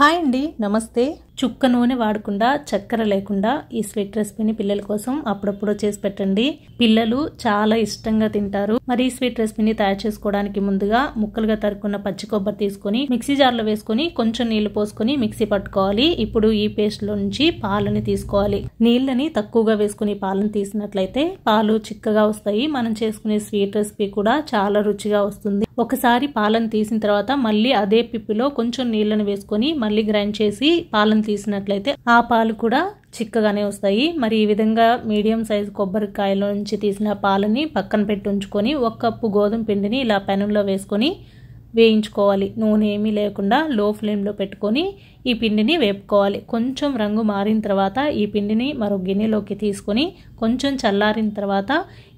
hi అండి నమస్తే చుక్క నూనె వాడకుండా చక్కెర లేకుండా ఈ స్వీట్ రెసిపీని పిల్లల కోసం అప్పుడప్పుడు చేసి పెట్టండి పిల్లలు చాలా ఇష్టంగా తింటారు మరి ఈ స్వీట్ రెసిపీని తయారు చేసుకోవడానికి ముందుగా ముక్కలుగా తరుకున్న పచ్చి కొబ్బరి తీసుకొని మిక్సీ జార్లో వేసుకొని కొంచెం నీళ్లు పోసుకొని మిక్సీ పట్టుకోవాలి ఇప్పుడు ఈ పేస్ట్ లో నుంచి పాలని తీసుకోవాలి నీళ్ళని తక్కువగా వేసుకుని పాలను తీసినట్లయితే పాలు చిక్కగా వస్తాయి మనం చేసుకునే స్వీట్ రెసిపీ కూడా చాలా రుచిగా వస్తుంది ఒకసారి పాలను తీసిన తర్వాత మళ్ళీ అదే పిప్పిలో కొంచెం నీళ్లను వేసుకొని మళ్ళీ గ్రైండ్ చేసి పాలను తీసినట్లయితే ఆ పాలు కూడా చిక్కగానే వస్తాయి మరి ఈ విధంగా మీడియం సైజు కొబ్బరికాయలో నుంచి తీసిన పాలని పక్కన పెట్టి ఉంచుకొని ఒక కప్పు గోధుమ పిండిని ఇలా పెనంలో వేసుకొని వేయించుకోవాలి నూనె ఏమీ లేకుండా లో ఫ్లేమ్లో పెట్టుకొని ఈ పిండిని వేపుకోవాలి కొంచెం రంగు మారిన తర్వాత ఈ పిండిని మరో గిన్నెలోకి తీసుకొని కొంచెం చల్లారిన తర్వాత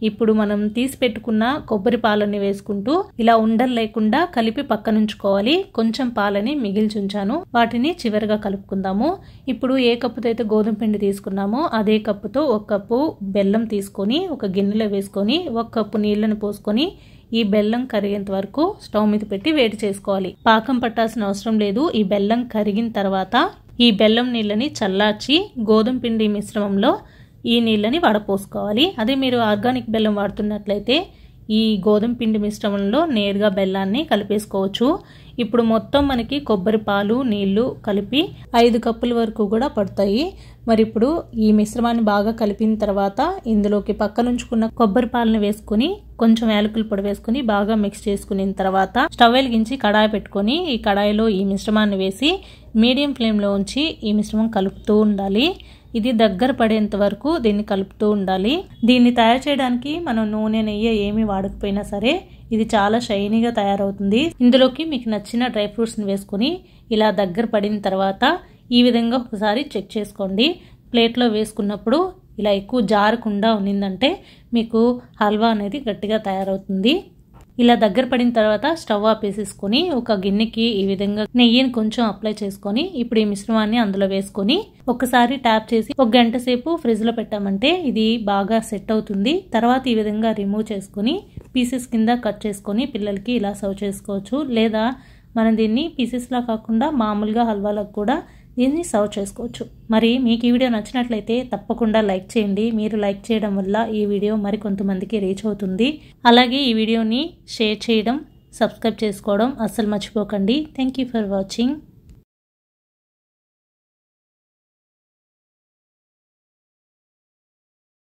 ఇప్పుడు మనం తీసి పెట్టుకున్న కొబ్బరి పాలని వేసుకుంటూ ఇలా ఉండలు లేకుండా కలిపి పక్కనుంచుకోవాలి కొంచెం పాలని మిగిల్చుంచాను వాటిని చివరిగా కలుపుకుందాము ఇప్పుడు ఏ కప్పుతో అయితే గోధుమ పిండి తీసుకున్నామో అదే కప్పుతో ఒక కప్పు బెల్లం తీసుకొని ఒక గిన్నెలో వేసుకొని ఒక కప్పు నీళ్ళని పోసుకొని ఈ బెల్లం కరిగేంత వరకు స్టవ్ మీద పెట్టి వేడి చేసుకోవాలి పాకం పట్టాల్సిన అవసరం లేదు ఈ బెల్లం కరిగిన తర్వాత ఈ బెల్లం నీళ్ళని చల్లార్చి గోధుమ పిండి మిశ్రమంలో ఈ నీళ్ళని వడపోసుకోవాలి అదే మీరు ఆర్గానిక్ బెల్లం వాడుతున్నట్లయితే ఈ గోధుమ పిండి మిశ్రమంలో నేరుగా బెల్లాన్ని కలిపేసుకోవచ్చు ఇప్పుడు మొత్తం మనకి కొబ్బరి పాలు నీళ్లు కలిపి ఐదు కప్పుల వరకు కూడా పడతాయి మరి ఇప్పుడు ఈ మిశ్రమాన్ని బాగా కలిపిన తర్వాత ఇందులోకి పక్కనుంచుకున్న కొబ్బరి పాలను వేసుకుని కొంచెం యాలకుల పొడి వేసుకుని బాగా మిక్స్ చేసుకున్న తర్వాత స్టవ్ వెలిగించి కడాయి పెట్టుకొని ఈ కడాయిలో ఈ మిశ్రమాన్ని వేసి మీడియం ఫ్లేమ్లో ఉంచి ఈ మిశ్రమం కలుపుతూ ఉండాలి ఇది దగ్గర పడేంత వరకు దీన్ని కలుపుతూ ఉండాలి దీన్ని తయారు చేయడానికి మనం నూనె నెయ్యి ఏమి వాడకపోయినా సరే ఇది చాలా షైనీగా తయారవుతుంది ఇందులోకి మీకు నచ్చిన డ్రై ఫ్రూట్స్ని వేసుకొని ఇలా దగ్గర పడిన తర్వాత ఈ విధంగా ఒకసారి చెక్ చేసుకోండి ప్లేట్లో వేసుకున్నప్పుడు ఇలా ఎక్కువ జారకుండా ఉన్నిందంటే మీకు హల్వా అనేది గట్టిగా తయారవుతుంది ఇలా దగ్గర పడిన తర్వాత స్టవ్ ఆపేసేసుకొని ఒక గిన్నెకి ఈ విధంగా నెయ్యిని కొంచెం అప్లై చేసుకొని ఇప్పుడు ఈ మిశ్రమాన్ని అందులో వేసుకొని ఒకసారి ట్యాప్ చేసి ఒక గంట సేపు ఫ్రిడ్జ్లో పెట్టామంటే ఇది బాగా సెట్ అవుతుంది తర్వాత ఈ విధంగా రిమూవ్ చేసుకొని పీసెస్ కింద కట్ చేసుకొని పిల్లలకి ఇలా సర్వ్ చేసుకోవచ్చు లేదా మనం దీన్ని పీసెస్లా కాకుండా మామూలుగా హల్వాలకు కూడా దీన్ని సర్వ్ చేసుకోవచ్చు మరి మీకు ఈ వీడియో నచ్చినట్లయితే తప్పకుండా లైక్ చేయండి మీరు లైక్ చేయడం వల్ల ఈ వీడియో మరికొంతమందికి రీచ్ అవుతుంది అలాగే ఈ వీడియోని షేర్ చేయడం సబ్స్క్రైబ్ చేసుకోవడం అస్సలు మర్చిపోకండి థ్యాంక్ ఫర్ వాచింగ్